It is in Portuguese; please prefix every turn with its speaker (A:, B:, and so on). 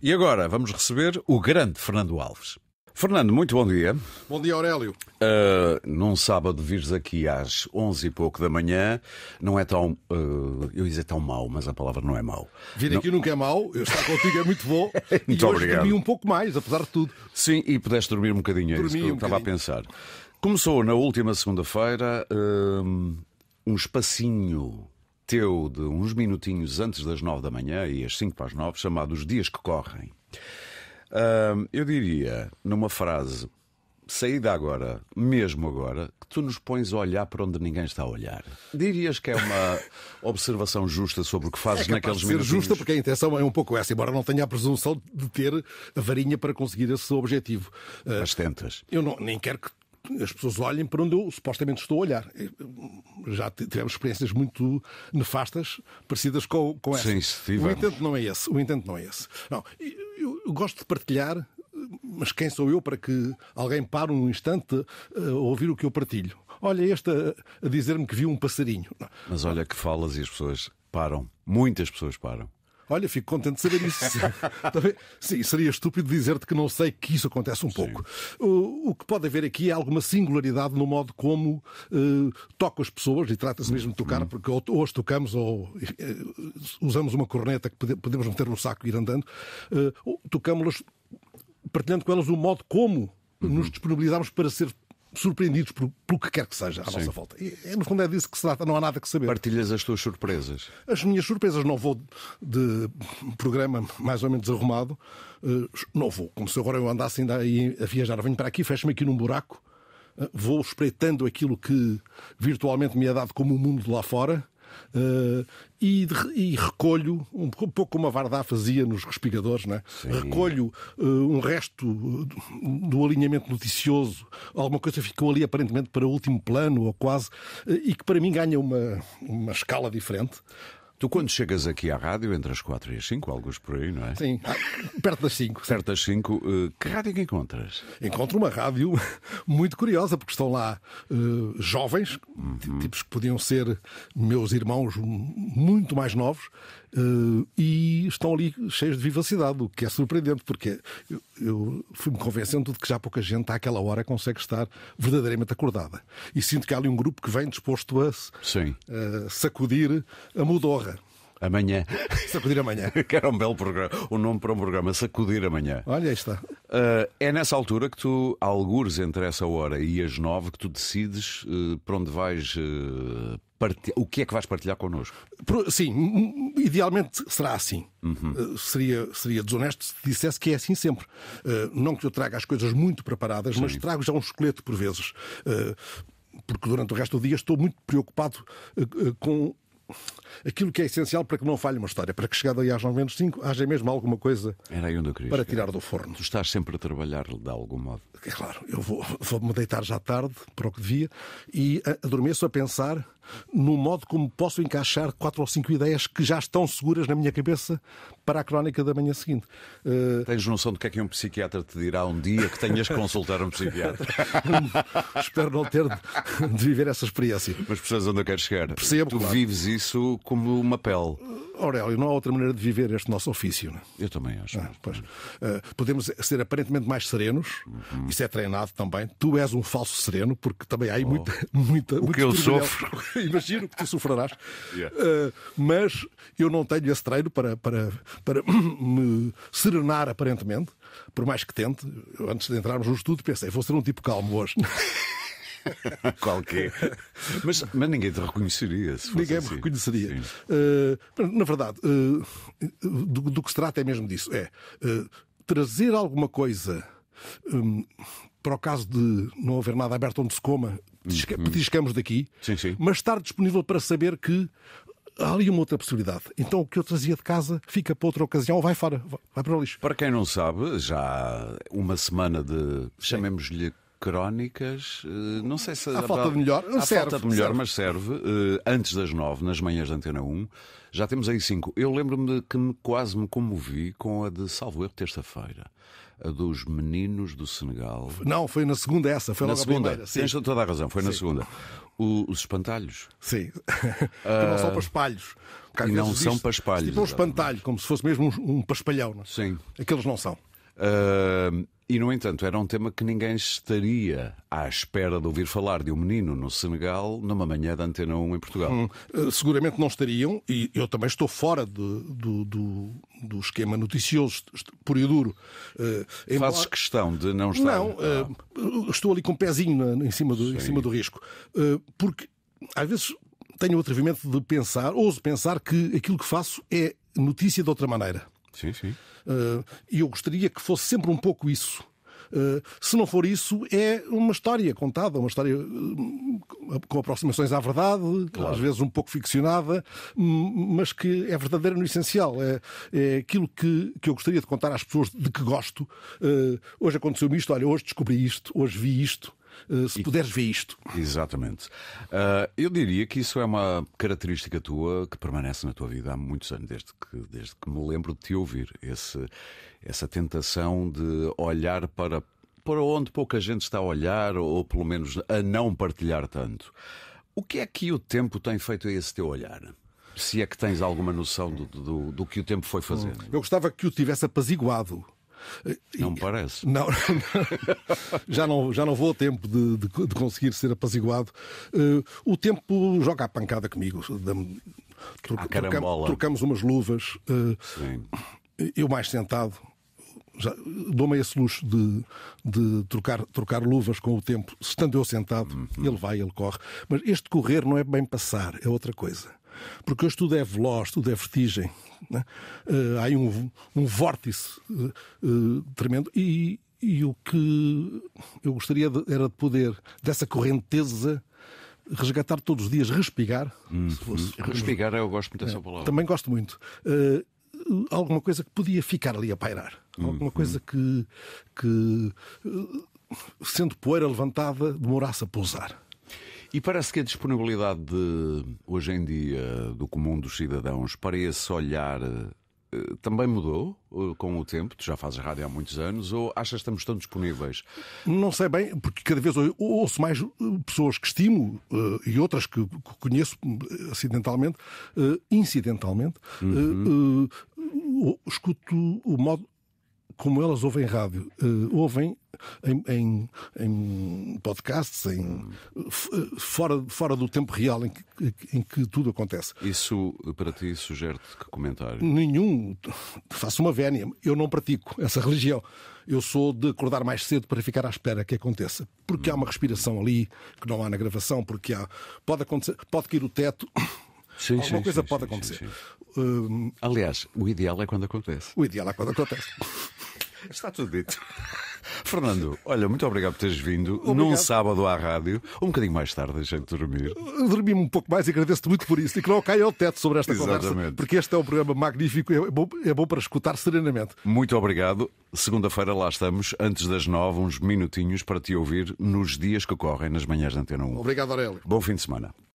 A: E agora vamos receber o grande Fernando Alves. Fernando, muito bom dia. Bom dia, Aurélio. Uh, num sábado vires aqui às 11 e pouco da manhã, não é tão. Uh, eu ia dizer tão mau, mas a palavra não é mau.
B: Vir não... aqui nunca é mau, eu estar contigo é muito bom. muito e obrigado. dormi um pouco mais, apesar de tudo.
A: Sim, e pudeste dormir um bocadinho, dormi é isso que eu estava a pensar. Começou na última segunda-feira ah, um espacinho teu de uns minutinhos antes das nove da manhã e às cinco para as nove, chamado Os Dias que Correm. Uh, eu diria, numa frase saída agora, mesmo agora, que tu nos pões a olhar para onde ninguém está a olhar. Dirias que é uma observação justa sobre o que fazes é naqueles minutos? justa porque
B: a intenção é um pouco essa, embora não tenha a presunção de ter a varinha para conseguir esse objetivo. As tentas. Eu não, nem quero que as pessoas olhem para onde eu supostamente estou a olhar. Hum, já tivemos experiências muito nefastas, parecidas com, com essa.
A: Sim, estivemos. o
B: intento não é esse. O intento não é esse. Não, eu, eu gosto de partilhar, mas quem sou eu para que alguém pare um instante eh, a ouvir o que eu partilho? Olha, este a, a dizer-me que viu um passarinho.
A: Mas olha que falas e as pessoas param. Muitas pessoas param.
B: Olha, fico contente de saber isso. Tá Sim, seria estúpido dizer-te que não sei que isso acontece um pouco. O, o, que pode haver aqui é alguma singularidade no modo como uh, eh, toco as pessoas, e trata-se mesmo de tocar, uhum. porque ou, ou as tocamos ou uh, usamos uma corneta que podemos meter no saco e ir andando, uh, tocamos-las partilhando com elas o modo como uhum. nos disponibilizamos para ser surpreendidos por, por o que quer que seja à Sim. nossa volta. E, é, no fundo, é disso que se trata, não há nada que saber. Partilhas as tuas surpresas? As minhas surpresas. Não vou de programa mais ou menos arrumado, eh, não vou. Como se agora eu andasse ainda aí a viajar. Venho para aqui, fecho-me aqui num buraco, eh, vou espreitando aquilo que virtualmente me é dado como o mundo lá fora Uh, e, e, recolho, um pouco como a Vardá fazia nos respigadores, né? recolho uh, um resto do, do alinhamento noticioso, alguma coisa ficou ali aparentemente para o último plano ou quase, uh, e que para mim ganha uma, uma escala diferente. Tu quando chegas aqui à rádio, entre as 4 e as 5, alguns por aí, não é? Sim, ah, perto das 5. Perto das 5, uh, eh, que rádio é que encontras? Encontro uma rádio muito curiosa, porque estão lá uh, jovens, uhum. tipos que podiam ser meus irmãos muito mais novos, eh, e estão ali cheios de vivacidade, o que é surpreendente, porque eu, eu fui-me convencendo de que já pouca gente àquela hora consegue estar verdadeiramente acordada. E sinto que há ali um grupo que vem disposto a, sacudir a mudorra.
A: Amanhã. Sacudir amanhã. que era um belo programa, um nome para um programa, Sacudir amanhã. Olha, aí está. Uh, é nessa altura que tu, algures entre essa hora e as nove, que tu decides uh, eh, para onde vais uh, o que é que vais partilhar
B: connosco? Sim, Idealmente será assim. Uhum. Uh, seria, seria desonesto se dissesse que é assim sempre. Uh, não que eu traga as coisas muito preparadas, Sim. mas trago já um esqueleto por vezes. Uh, porque durante o resto do dia estou muito preocupado com aquilo que é essencial para que não falhe uma história, para que chegada aí às 9 menos 5 haja mesmo alguma coisa
A: para tirar do forno. Tu estás sempre a trabalhar de algum modo. É
B: claro, eu vou, vou me deitar já tarde, para o que devia, e eh, adormeço a pensar no modo como posso encaixar quatro ou cinco ideias que já estão seguras na minha cabeça para a crónica da manhã seguinte. Uh...
A: Tens noção do que é que um psiquiatra te dirá um dia que tenhas que consultar um psiquiatra? Espero não ter de viver essa experiência. Mas percebes onde eu quero chegar. Percebo. Tu claro. vives isso
B: isso como uma pele. Aurélio, não há outra maneira de viver este nosso ofício. Não? É? Eu também acho. Ah, uh, podemos ser aparentemente mais serenos, uhum. isso é treinado também. Tu és um falso sereno, porque também há aí oh. muita, muita. O que eu sofro. Imagino que tu sofrerás. Yeah. Uh, mas eu não tenho esse treino para, para, para me serenar aparentemente, por mais que tente. Antes de entrarmos no estudo, pensei, vou ser um tipo calmo hoje.
A: Qualquer. Mas, mas ninguém te reconheceria. Se fosse ninguém assim. me reconheceria.
B: Uh, na verdade, uh, do, do, que se trata é mesmo disso. É uh, trazer alguma coisa. Um, para o caso de não haver nada aberto onde se coma, petiscamos uhum. daqui, sim, sim. mas estar disponível para saber que há ali uma outra possibilidade. Então o que eu trazia de casa fica para outra ocasião ou vai fora, vai para o lixo.
A: Para quem não sabe, já há uma semana de, chamemos-lhe crónicas. Eh, não sei se. Há falta de melhor. Há serve, falta de melhor, serve. mas serve. Eh, antes das nove, nas manhãs da Antena 1. Já temos aí cinco. Eu lembro-me que me, quase me comovi com a de Salvo Erro, terça-feira. A dos meninos do Senegal.
B: Não, foi na segunda essa, foi na segunda. Tens
A: toda a razão, foi na segunda. O, os espantalhos. Sim. Ah, não são para
B: espalhos. e não são para espalhos. Tipo um espantalho, como se fosse mesmo um, um paspalhão. Não? É? Sim. Aqueles não são.
A: Uh, e, no entanto, era um tema que ninguém estaria à espera de ouvir falar de um menino no Senegal numa manhã da Antena 1 em Portugal.
B: Hum, eh, seguramente não estariam, e eu também estou fora de, do, do, do, esquema noticioso puro e duro. Uh, embora... Fazes questão de não estar. Não, uh, estou ali com um pezinho em, cima do, em cima do risco. Uh, porque, às vezes, tenho o atrevimento de pensar, ouso pensar, que aquilo que faço é notícia de outra maneira. Sim, sim. Eh, e eu gostaria que fosse sempre um pouco isso. Uh, se não for isso, é uma história contada, uma história uh, com aproximações à verdade, claro. às vezes um pouco ficcionada, mas que é verdadeira no essencial. É, é aquilo que, que eu gostaria de contar às pessoas de que gosto. Uh, hoje aconteceu-me isto, olha, hoje descobri isto, hoje vi isto. Eh, se e...
A: puderes ver isto. Exatamente. Uh, eu diria que isso é uma característica tua que permanece na tua vida há muitos anos, desde que, desde que me lembro de te ouvir. Esse, essa tentação de olhar para, para onde pouca gente está a olhar, ou pelo menos a não partilhar tanto. O que é que o tempo tem feito a esse teu olhar? Se é que tens alguma noção do, do, do que o tempo foi fazendo.
B: Eu gostava que o tivesse apaziguado. Não me parece. Não, já, não, já não vou a tempo de, de, de conseguir ser apaziguado. Uh, o tempo joga a pancada comigo. Troca, trocamos, trocamos umas luvas. Uh, eu mais sentado. Dou-me esse luxo de, de trocar, trocar luvas com o tempo. Estando eu sentado, uhum. ele vai, ele corre. Mas este correr não é bem passar, é outra coisa. Porque hoje tudo é veloz, tudo é vertigem. Né? Uh, há aí um, um vórtice uh, uh, tremendo. E, e, o que eu gostaria de, era de poder, dessa correnteza, resgatar todos os dias, respigar. Hum, fosse, Respigar,
A: eu gosto muito dessa é, palavra. Também
B: gosto muito. alguma coisa que podia ficar ali a pairar. Hum, alguma uhum. coisa que, que sendo poeira levantada, demorasse a pousar.
A: E parece que a disponibilidade de, hoje em dia do comum dos cidadãos para esse olhar eh, também mudou eh, com o tempo? Tu já fazes rádio há muitos anos ou achas que estamos tão disponíveis?
B: Não sei bem, porque cada vez ouço mais eh, pessoas que estimo e outras que conheço acidentalmente, incidentalmente.
A: Uhum.
B: Escuto o modo como elas ouvem rádio, uh, ouvem em, em, em, podcasts, em, eh, fora, fora do tempo real em que, em que tudo acontece.
A: Isso, para ti, sugere que comentário?
B: Nenhum. Faço uma vénia. Eu não pratico essa religião. Eu sou de acordar mais cedo para ficar à espera que aconteça. Porque há uma respiração ali que não há na gravação, porque há... Pode acontecer... Pode cair o teto... Sim, Alguma sim, coisa sim, pode sim, acontecer. Hum.
A: Aliás, o ideal é quando acontece. O
B: ideal é quando acontece.
A: Está tudo dito. Fernando, olha, muito obrigado por teres vindo obrigado. num sábado à rádio, um bocadinho mais tarde, deixei-te dormir.
B: Dormi-me um pouco mais e agradeço-te muito por isso. E que não caia ao teto sobre esta Exatamente. conversa, porque este é um programa magnífico, é bom, é bom para escutar serenamente.
A: Muito obrigado. Segunda-feira lá estamos, antes das nove, uns minutinhos para te ouvir nos dias que ocorrem nas manhãs da Antena 1. Obrigado, Aurélio. Bom fim de semana.